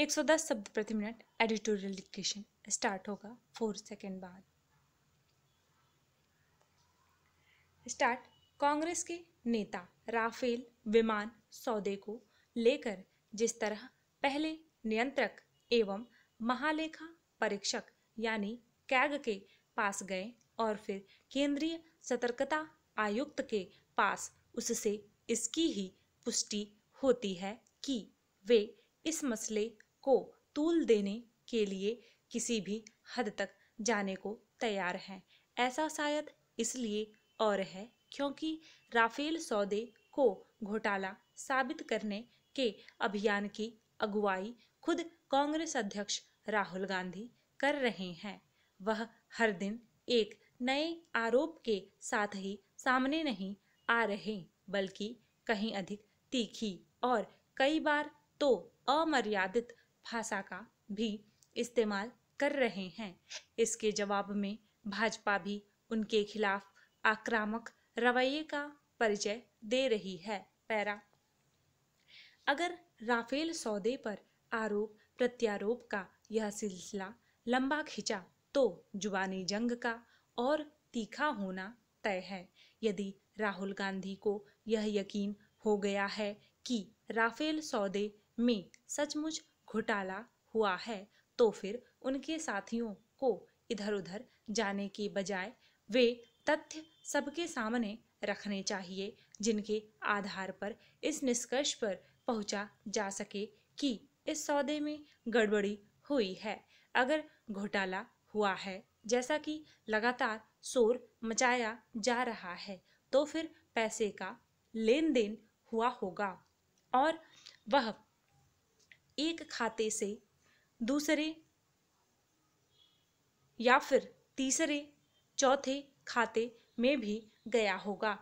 110 शब्द प्रति minute editorial dictation start होगा फोर सेकेंड बाद स्टार्ट कांग्रेस के नेता राफेल विमान सौदे को लेकर जिस तरह पहले नियंत्रक एवं महालेखा परीक्षक यानी कैग के पास गए और फिर केंद्रीय सतर्कता आयुक्त के पास उससे इसकी ही पुष्टि होती है कि वे इस मसले को तूल देने के लिए किसी भी हद तक जाने को तैयार हैं ऐसा शायद इसलिए और है क्योंकि राफेल सौदे को घोटाला साबित करने के अभियान की अगुवाई खुद कांग्रेस अध्यक्ष राहुल गांधी कर रहे हैं वह हर दिन एक नए आरोप के साथ ही सामने नहीं आ रहे बल्कि कहीं अधिक तीखी और कई बार तो अमर्यादित भाषा का भी इस्तेमाल कर रहे हैं इसके जवाब में भाजपा भी उनके खिलाफ आक्रामक रवैये का परिचय दे रही है पैरा अगर राफेल सौदे पर आरोप प्रत्यारोप का यह सिलसिला लंबा खिंचा तो जुबानी जंग का और तीखा होना तय है यदि राहुल गांधी को यह यकीन हो गया है कि राफेल सौदे में सचमुच घोटाला हुआ है तो फिर उनके साथियों को इधर उधर जाने के बजाय वे तथ्य सबके सामने रखने चाहिए जिनके आधार पर इस निष्कर्ष पर पहुंचा जा सके कि इस सौदे में गड़बड़ी हुई है अगर घोटाला हुआ है जैसा कि लगातार शोर मचाया जा रहा है तो फिर पैसे का लेन देन हुआ होगा और वह एक खाते से दूसरे या फिर तीसरे चौथे खाते में भी गया होगा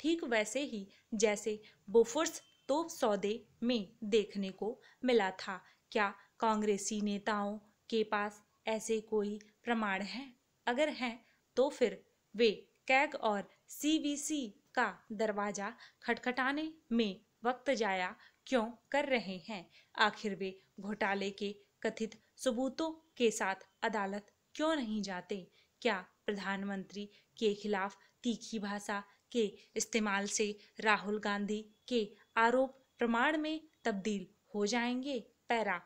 ठीक वैसे ही जैसे बोफोर्स तो सौदे में देखने को मिला था क्या कांग्रेसी नेताओं के पास ऐसे कोई प्रमाण हैं अगर हैं तो फिर वे कैग और सीबीसी का दरवाज़ा खटखटाने में वक्त जाया क्यों कर रहे हैं आखिर वे घोटाले के कथित सबूतों के साथ अदालत क्यों नहीं जाते क्या प्रधानमंत्री के खिलाफ तीखी भाषा के इस्तेमाल से राहुल गांधी के आरोप प्रमाण में तब्दील हो जाएंगे पैरा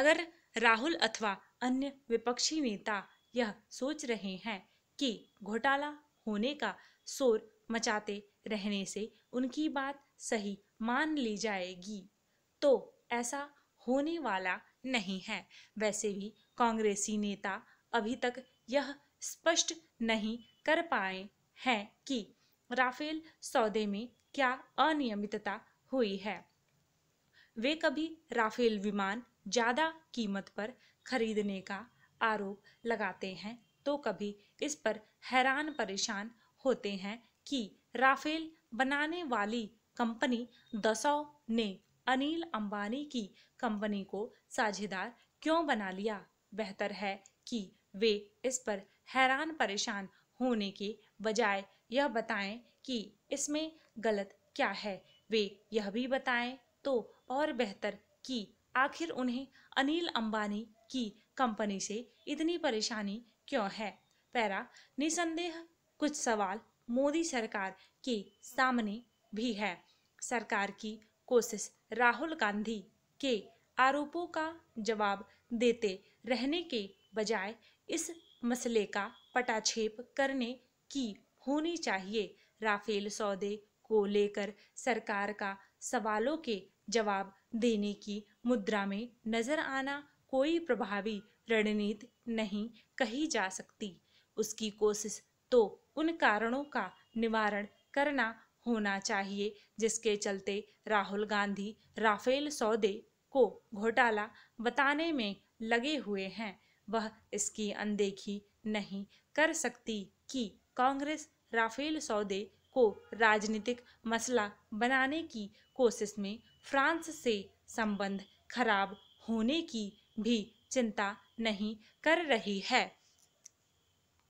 अगर राहुल अथवा अन्य विपक्षी नेता यह सोच रहे हैं कि घोटाला होने का शोर मचाते रहने से उनकी बात सही मान ली जाएगी तो ऐसा होने वाला नहीं है वैसे भी कांग्रेसी नेता अभी तक यह स्पष्ट नहीं कर पाए हैं कि राफेल सौदे में क्या अनियमितता हुई है वे कभी राफेल विमान ज़्यादा कीमत पर खरीदने का आरोप लगाते हैं तो कभी इस पर हैरान परेशान होते हैं कि राफेल बनाने वाली कंपनी दसौ ने अनिल अंबानी की कंपनी को साझेदार क्यों बना लिया बेहतर है कि वे इस पर हैरान परेशान होने के बजाय यह बताएं कि इसमें गलत क्या है वे यह भी बताएं तो और बेहतर कि आखिर उन्हें अनिल अंबानी की कंपनी से इतनी परेशानी क्यों है पैरा निसंदेह कुछ सवाल मोदी सरकार के सामने भी है सरकार की कोशिश राहुल गांधी के आरोपों का जवाब देते रहने के बजाय इस मसले का पटाक्षेप करने की होनी चाहिए राफेल सौदे को लेकर सरकार का सवालों के जवाब देने की मुद्रा में नजर आना कोई प्रभावी रणनीति नहीं कही जा सकती उसकी कोशिश तो उन कारणों का निवारण करना होना चाहिए जिसके चलते राहुल गांधी राफेल सौदे को घोटाला बताने में लगे हुए हैं वह इसकी अनदेखी नहीं कर सकती कि कांग्रेस राफेल सौदे को राजनीतिक मसला बनाने की कोशिश में फ्रांस से संबंध खराब होने की भी चिंता नहीं कर रही है